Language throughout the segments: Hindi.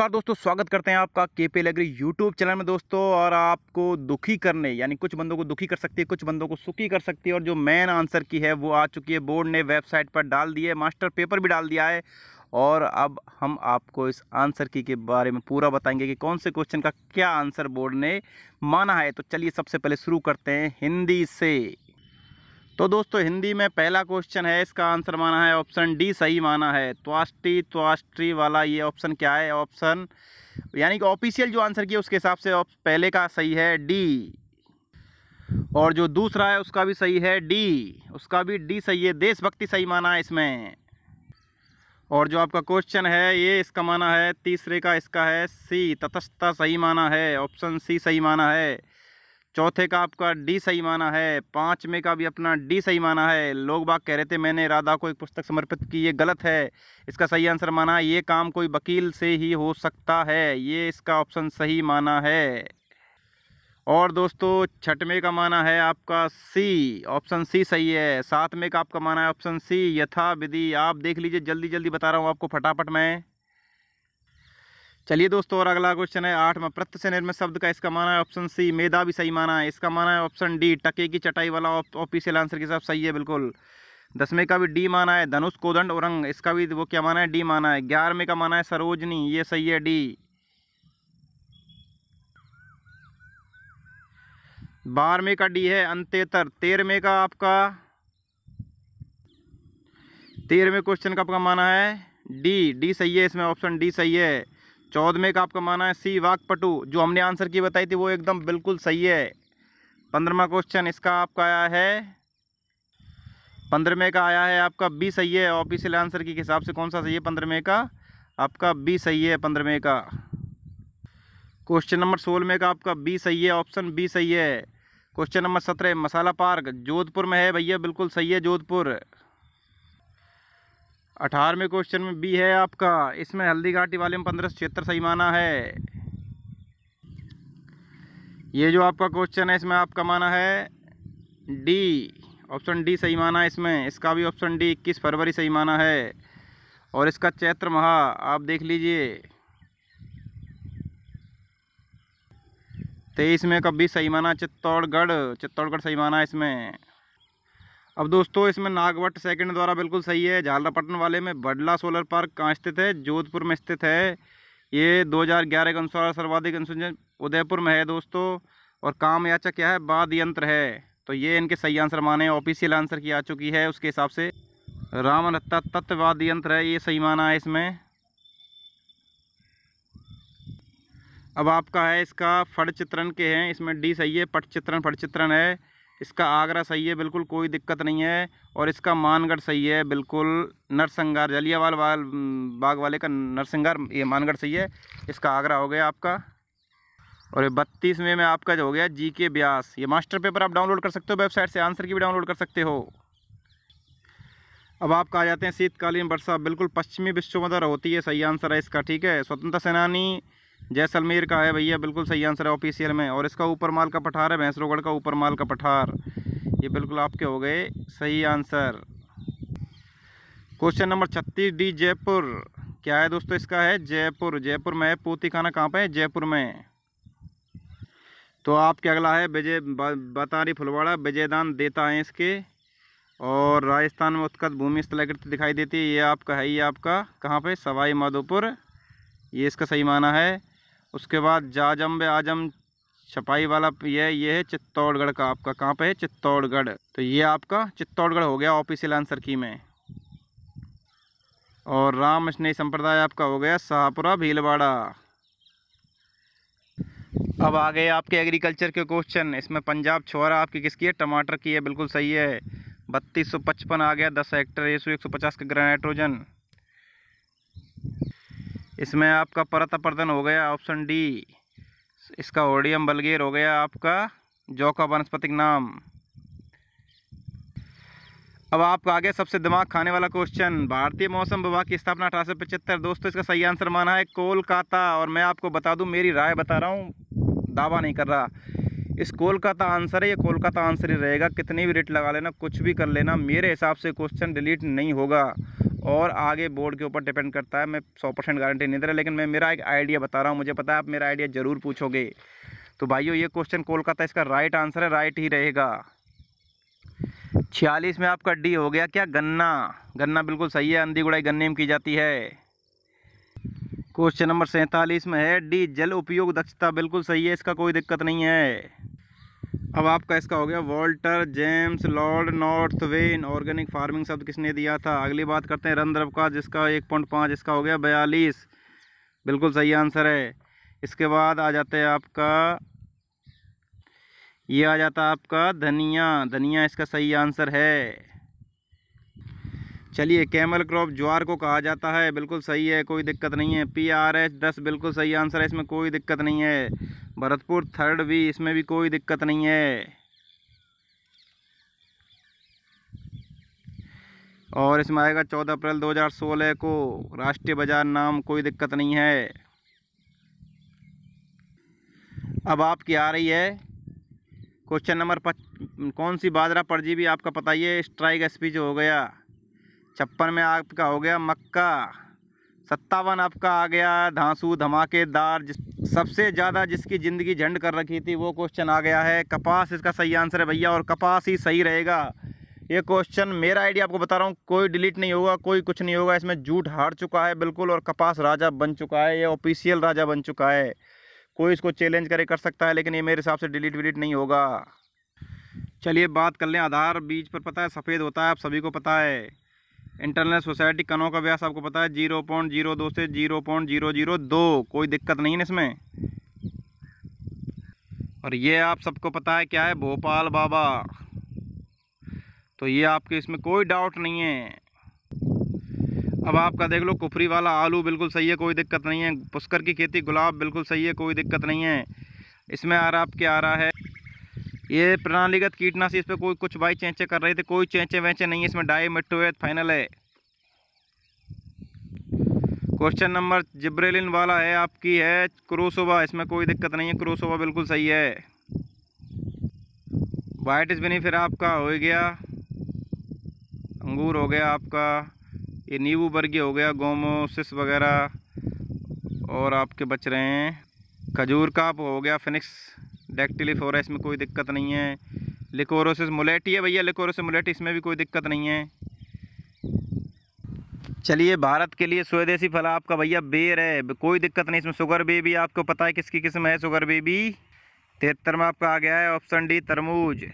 नमस्कार दोस्तों स्वागत करते हैं आपका के पे लगरी यूट्यूब चैनल में दोस्तों और आपको दुखी करने यानी कुछ बंदों को दुखी कर सकती है कुछ बंदों को सुखी कर सकती है और जो मेन आंसर की है वो आ चुकी है बोर्ड ने वेबसाइट पर डाल दी है मास्टर पेपर भी डाल दिया है और अब हम आपको इस आंसर की के बारे में पूरा बताएंगे कि कौन से क्वेश्चन का क्या आंसर बोर्ड ने माना है तो चलिए सबसे पहले शुरू करते हैं हिंदी से तो दोस्तों हिंदी में पहला क्वेश्चन है इसका आंसर माना है ऑप्शन डी सही माना है त्वास्टी त्वास्ट्री वाला ये ऑप्शन क्या है ऑप्शन यानी कि ऑफिशियल जो आंसर किया उसके हिसाब से पहले का सही है डी और जो दूसरा है उसका भी सही है डी उसका भी डी सही है देशभक्ति सही माना है इसमें और जो आपका क्वेश्चन है ये इसका माना है तीसरे का इसका है सी तथस्थता सही माना है ऑप्शन सी सही माना है चौथे का आपका डी सही माना है पाँचवें का भी अपना डी सही माना है लोग बाग कह रहे थे मैंने राधा को एक पुस्तक समर्पित की ये गलत है इसका सही आंसर माना है ये काम कोई वकील से ही हो सकता है ये इसका ऑप्शन सही माना है और दोस्तों छठवें का माना है आपका सी ऑप्शन सी सही है सातवें का आपका माना है ऑप्शन सी यथा विधि आप देख लीजिए जल्दी जल्दी बता रहा हूँ आपको फटाफट मैं चलिए दोस्तों और अगला क्वेश्चन है आठ में से निर्मित शब्द का इसका माना है ऑप्शन सी मेधा भी सही माना है इसका माना है ऑप्शन डी टके की चटाई वाला ऑफिशियल आंसर के साथ सही है बिल्कुल दसवें का भी डी माना है धनुष कोदंड औरंग इसका भी वो क्या माना है डी माना है ग्यारहवें का माना है सरोजनी ये सही है डी बारहवें का डी है अंतेतर तेरहवें का आपका तेरहवें क्वेश्चन का आपका माना है डी डी सही है इसमें ऑप्शन डी सही है चौदहवें का आपका माना है सी वाकपटु जो हमने आंसर की बताई थी वो एकदम बिल्कुल सही है पंद्रहवा क्वेश्चन इसका आपका आया है पंद्रहवें का आया है आपका बी सही है ऑफिशियल आंसर के हिसाब से कौन सा सही है पंद्रहवें का आपका बी सही है पंद्रहवें का क्वेश्चन नंबर सोलहवें का आपका बी सही है ऑप्शन बी सही है क्वेश्चन नंबर सत्रह मसाला पार्क जोधपुर में है भैया बिल्कुल सही है जोधपुर अठारहवें क्वेश्चन में बी है आपका इसमें हल्दी घाटी वाले में पंद्रह क्षेत्र सही माना है ये जो आपका क्वेश्चन है इसमें आपका माना है डी ऑप्शन डी सही माना है इसमें इसका भी ऑप्शन डी इक्कीस फरवरी सही माना है और इसका चैत्र महा आप देख लीजिए तेईस में कभी सही माना चित्तौड़गढ़ चित्तौड़गढ़ सही माना इसमें अब दोस्तों इसमें नागवट सेकंड द्वारा बिल्कुल सही है झालरापट्टन वाले में बडला सोलर पार्क कहाँ स्थित है जोधपुर में स्थित है ये 2011 के अनुसार सर्वाधिक अनुसूचन उदयपुर में है दोस्तों और काम याचा क्या है बाद यंत्र है तो ये इनके सही आंसर माने ऑफिशियल आंसर की आ चुकी है उसके हिसाब से राम रत्ता तत्ववाद यंत्र है ये सही माना है इसमें अब आपका है इसका फट चित्रण के हैं इसमें डी सही है पट चित्रण फट चित्रण है इसका आगरा सही है बिल्कुल कोई दिक्कत नहीं है और इसका मानगढ़ सही है बिल्कुल नरसंगार जलियावाल वाल बाग वाले का नरसंगार ये मानगढ़ सही है इसका आगरा हो गया आपका और बत्तीस में में आपका जो हो गया जी के ब्यास ये मास्टर पेपर आप डाउनलोड कर सकते हो वेबसाइट से आंसर की भी डाउनलोड कर सकते हो अब आपका आ जाते हैं शीतकालीन वर्षा बिल्कुल पश्चिमी विश्व मदर होती है सही आंसर है इसका ठीक है स्वतंत्रता सेनानी जैसलमेर का है भैया बिल्कुल सही आंसर है ऑफिशियल में और इसका ऊपर माल का पठार है भैंसरोगढ़ का ऊपर माल का पठार ये बिल्कुल आपके हो गए सही आंसर क्वेश्चन नंबर छत्तीस डी जयपुर क्या है दोस्तों इसका है जयपुर जयपुर में है पोती खाना कहाँ पर है जयपुर में तो आपके अगला है विजय बतारी फुलवाड़ा विजयदान देता है इसके और राजस्थान में उत्कत भूमि स्थलाकृति दिखाई देती है ये आपका है ये आपका कहाँ पे सवाई माधोपुर ये इसका सही माना है उसके बाद जाजम बे आजम छपाई वाला ये ये है चित्तौड़गढ़ का आपका कहाँ पे है चित्तौड़गढ़ तो ये आपका चित्तौड़गढ़ हो गया ऑफिसियल आंसर की में और राम स्नेही संप्रदाय आपका हो गया शाहपुरा भीलवाड़ा अब आ गए आपके एग्रीकल्चर के क्वेश्चन इसमें पंजाब छोरा आपकी किसकी है टमाटर की है बिल्कुल सही है बत्तीस सौ पचपन आ गया दस हेक्टर एक सौ पचास का ग्रेनाइट्रोजन नाइट्रोजन इसमें आपका परत अपर्दन हो गया ऑप्शन डी इसका ओडियम बलगेर हो गया आपका जौ का वनस्पतिक नाम अब आपका आगे सबसे दिमाग खाने वाला क्वेश्चन भारतीय मौसम विभाग की स्थापना अठारह सौ पचहत्तर दोस्तों इसका सही आंसर माना है कोलकाता और मैं आपको बता दूं मेरी राय बता रहा हूं दावा नहीं कर रहा इस कोलकाता आंसर है ये कोलकाता आंसर ही रहेगा कितनी भी रेट लगा लेना कुछ भी कर लेना मेरे हिसाब से क्वेश्चन डिलीट नहीं होगा और आगे बोर्ड के ऊपर डिपेंड करता है मैं सौ परसेंट गारंटी नहीं दे रहा लेकिन मैं मेरा एक आइडिया बता रहा हूँ मुझे पता है आप मेरा आइडिया ज़रूर पूछोगे तो भाइयों ये क्वेश्चन कोलकाता इसका राइट आंसर है राइट ही रहेगा छियालीस में आपका डी हो गया क्या गन्ना गन्ना बिल्कुल सही है अंधी गुड़ाई गन्ने में की जाती है क्वेश्चन नंबर सैंतालीस में है डी जल उपयोग दक्षता बिल्कुल सही है इसका कोई दिक्कत नहीं है अब आपका इसका हो गया Walter James Lord Northbourne organic farming शब्द किसने दिया था अगली बात करते हैं रंद्रव का जिसका एक पॉइंट पाँच इसका हो गया बयालीस बिल्कुल सही आंसर है इसके बाद आ जाते हैं आपका ये आ जाता है आपका धनिया धनिया इसका सही आंसर है चलिए कैमल क्रॉप ज्वार को कहा जाता है बिल्कुल सही है कोई दिक्कत नहीं है पी आर एच दस बिल्कुल सही आंसर है इसमें कोई दिक्कत नहीं है भरतपुर थर्ड भी इसमें भी कोई दिक्कत नहीं है और इसमें आएगा चौदह अप्रैल 2016 को राष्ट्रीय बाजार नाम कोई दिक्कत नहीं है अब आपकी आ रही है क्वेश्चन नंबर पच कौन सी बाजरा भी आपका पता ही है स्ट्राइक एसपी जो हो गया छप्पन में आपका हो गया मक्का सत्तावन आपका आ गया धांसू धमाकेदार जिस सबसे ज़्यादा जिसकी ज़िंदगी झंड कर रखी थी वो क्वेश्चन आ गया है कपास इसका सही आंसर है भैया और कपास ही सही रहेगा ये क्वेश्चन मेरा आइडिया आपको बता रहा हूँ कोई डिलीट नहीं होगा कोई कुछ नहीं होगा इसमें झूठ हार चुका है बिल्कुल और कपास राजा बन चुका है ये ऑफिशियल राजा बन चुका है कोई इसको चैलेंज करे कर सकता है लेकिन ये मेरे हिसाब से डिलीट विलीट नहीं होगा चलिए बात कर लें आधार बीज पर पता है सफ़ेद होता है आप सभी को पता है इंटरनल सोसाइटी कनों का व्यास आपको पता है जीरो पॉइंट जीरो दो से जीरो पॉइंट जीरो जीरो दो कोई दिक्कत नहीं है इसमें और ये आप सबको पता है क्या है भोपाल बाबा तो ये आपके इसमें कोई डाउट नहीं है अब आपका देख लो कुफरी वाला आलू बिल्कुल सही है कोई दिक्कत नहीं है पुष्कर की खेती गुलाब बिल्कुल सही है कोई दिक्कत नहीं है इसमें आ रहा आपके आ रहा है ये प्रणालीगत कीटनाशी इस पर कोई कुछ भाई चेंचे कर रहे थे कोई चेंचे वेंचे नहीं है इसमें डाई है फाइनल है क्वेश्चन नंबर जिब्रेलिन वाला है आपकी है क्रोसोवा इसमें कोई दिक्कत नहीं है क्रोसोवा बिल्कुल सही है वाइट इसबिनी फिर आपका हो गया अंगूर हो गया आपका ये नींबू बर्गी हो गया गोमोसिस वगैरह और आपके बच रहे हैं खजूर का हो गया फिनिक्स डैक्टिलिफ हो रहा है इसमें कोई दिक्कत नहीं है लिकोरोसिस मुलेटी है भैया लिकोरोसिस मोलेटी इसमें भी कोई दिक्कत नहीं है चलिए भारत के लिए स्वदेशी फल आपका भैया बेर है कोई दिक्कत नहीं इसमें शुगर बेबी आपको पता है किसकी किस्म है शुगर बेबी तिहत्तर में आपका आ गया है ऑप्शन डी तरमूज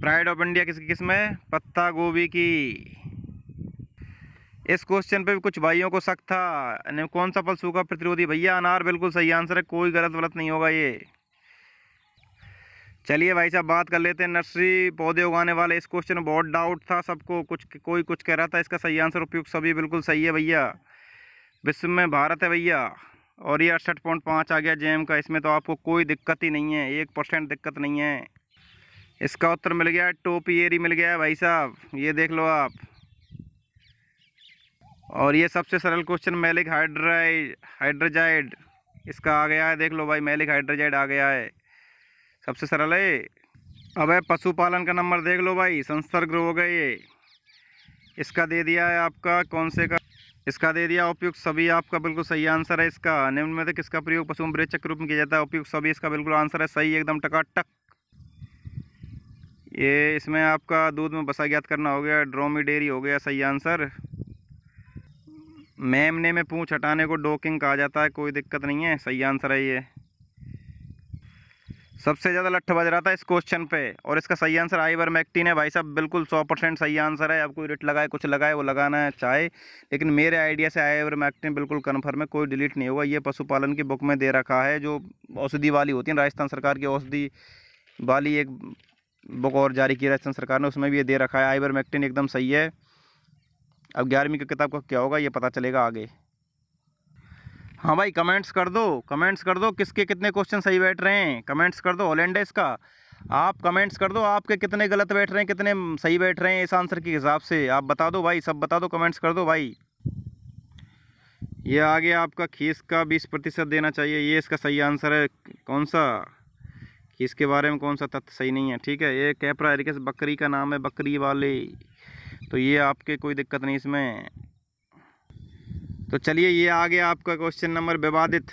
प्राइड ऑफ इंडिया किसकी किस्म है पत्ता गोभी की इस क्वेश्चन पे भी कुछ भाइयों को शक था कौन सा फल सूखा प्रतिरोधी भैया अनार बिल्कुल सही आंसर है कोई गलत वलत नहीं होगा ये चलिए भाई साहब बात कर लेते हैं नर्सरी पौधे उगाने वाले इस क्वेश्चन में बहुत डाउट था सबको कुछ कोई कुछ कह रहा था इसका सही आंसर उपयुक्त सभी बिल्कुल सही है भैया विश्व में भारत है भैया और ये अड़सठ पॉइंट पाँच आ गया जेम का इसमें तो आपको कोई दिक्कत ही नहीं है एक परसेंट दिक्कत नहीं है इसका उत्तर मिल गया एरी मिल गया भाई साहब ये देख लो आप और ये सबसे सरल क्वेश्चन मेलिक हाइड्राइड हाइड्रोजाइड इसका आ गया है देख लो भाई मेलिक हाइड्रोजाइड आ गया है सबसे सरल है अब है पशुपालन का नंबर देख लो भाई संसर्ग रोग है ये इसका दे दिया है आपका कौन से का इसका दे दिया उपयुक्त सभी आपका बिल्कुल सही आंसर है इसका निम्न में से किसका प्रयोग पशु मृत के रूप में किया जाता है उपयुक्त सभी इसका बिल्कुल आंसर है सही एकदम टकाटक ये इसमें आपका दूध में बसा ज्ञात करना हो गया ड्रोमी डेरी हो गया सही आंसर ने में पूछ हटाने को डोकिंग कहा जाता है कोई दिक्कत नहीं है सही आंसर है ये सबसे ज़्यादा लट्ठ बज रहा था इस क्वेश्चन पे और इसका सही आंसर आइबर मैक्टिन है भाई साहब बिल्कुल सौ परसेंट सही आंसर है आपको रिट लगाए कुछ लगाए वो लगाना चाहे लेकिन मेरे आइडिया से आइबर मैक्टीन बिल्कुल कन्फर्म है कोई डिलीट नहीं होगा ये पशुपालन की बुक में दे रखा है जो औषधि वाली होती है राजस्थान सरकार की औषधि वाली एक बुक और जारी की राजस्थान सरकार ने उसमें भी ये दे रखा है आई एकदम सही है अब ग्यारहवीं की किताब का क्या होगा ये पता चलेगा आगे हाँ भाई कमेंट्स कर दो कमेंट्स कर दो किसके कितने क्वेश्चन सही बैठ रहे हैं कमेंट्स कर दो हॉलैंडेस का आप कमेंट्स कर दो आपके कितने गलत बैठ रहे हैं कितने सही बैठ रहे हैं इस आंसर के हिसाब से आप बता दो भाई सब बता दो कमेंट्स कर दो भाई ये आगे आपका खीस का बीस प्रतिशत देना चाहिए ये इसका सही आंसर है कौन सा खीस के बारे में कौन सा तथ्य सही नहीं है ठीक है ये कैपरा एरिकस बकरी का नाम है बकरी वाले तो ये आपके कोई दिक्कत नहीं इसमें तो चलिए ये आ गया आपका क्वेश्चन नंबर विवादित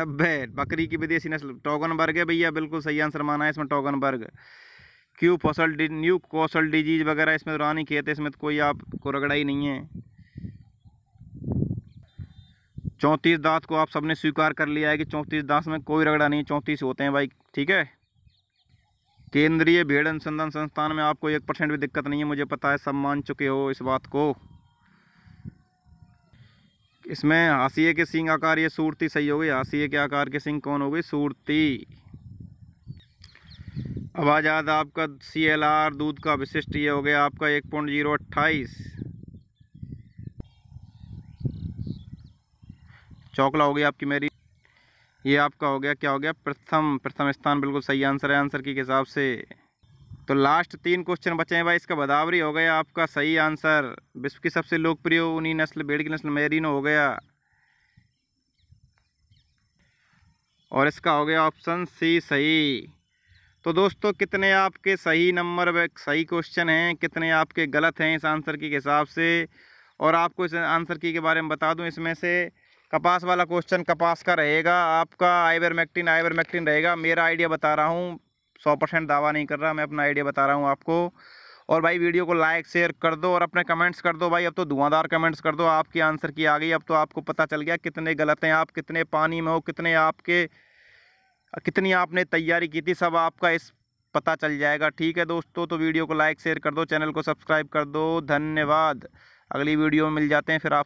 नब्बे बकरी की विदेशी नस्ल टोगन वर्ग है भैया बिल्कुल सही आंसर माना है इसमें टोगन वर्ग क्यू फसल न्यू कौशल डिजीज वगैरह इसमें रानी खेत है इसमें तो कोई आपको रगड़ा ही नहीं है चौंतीस दांत को आप सबने स्वीकार कर लिया है कि चौंतीस दांत में कोई रगड़ा नहीं चौंतीस होते हैं भाई ठीक है केंद्रीय भेड़ अनुसंधान संस्थान में आपको एक परसेंट भी दिक्कत नहीं है मुझे पता है सब मान चुके हो इस बात को इसमें हाशिए के सिंह आकार ये सूरती सही हो गई हाशिए के आकार के सिंह कौन हो गई सूरती अब आ आपका सी एल आर दूध का विशिष्ट ये हो गया आपका एक पॉइंट जीरो अट्ठाईस चौकला हो गया आपकी मेरी ये आपका हो गया क्या हो गया प्रथम प्रथम स्थान बिल्कुल सही आंसर है आंसर के हिसाब से तो लास्ट तीन क्वेश्चन बचे हैं भाई इसका बदावरी हो गया आपका सही आंसर विश्व की सबसे लोकप्रिय उन्हीं नस्ल भेड़ की नस्ल मेरीनो हो गया और इसका हो गया ऑप्शन सी सही तो दोस्तों कितने आपके सही नंबर सही क्वेश्चन हैं कितने आपके गलत हैं इस आंसर की के हिसाब से और आपको इस आंसर की के बारे में बता दूं इसमें से कपास वाला क्वेश्चन कपास का रहेगा आपका आइबर मैक्टिन आइबर मैक्टिन रहेगा मेरा आइडिया बता रहा हूँ सौ परसेंट दावा नहीं कर रहा मैं अपना आइडिया बता रहा हूँ आपको और भाई वीडियो को लाइक शेयर कर दो और अपने कमेंट्स कर दो भाई अब तो धुआंधार कमेंट्स कर दो आपकी आंसर की आ गई अब तो आपको पता चल गया कितने गलत हैं आप कितने पानी में हो कितने आपके कितनी आपने तैयारी की थी सब आपका इस पता चल जाएगा ठीक है दोस्तों तो वीडियो को लाइक शेयर कर दो चैनल को सब्सक्राइब कर दो धन्यवाद अगली वीडियो में मिल जाते हैं फिर आप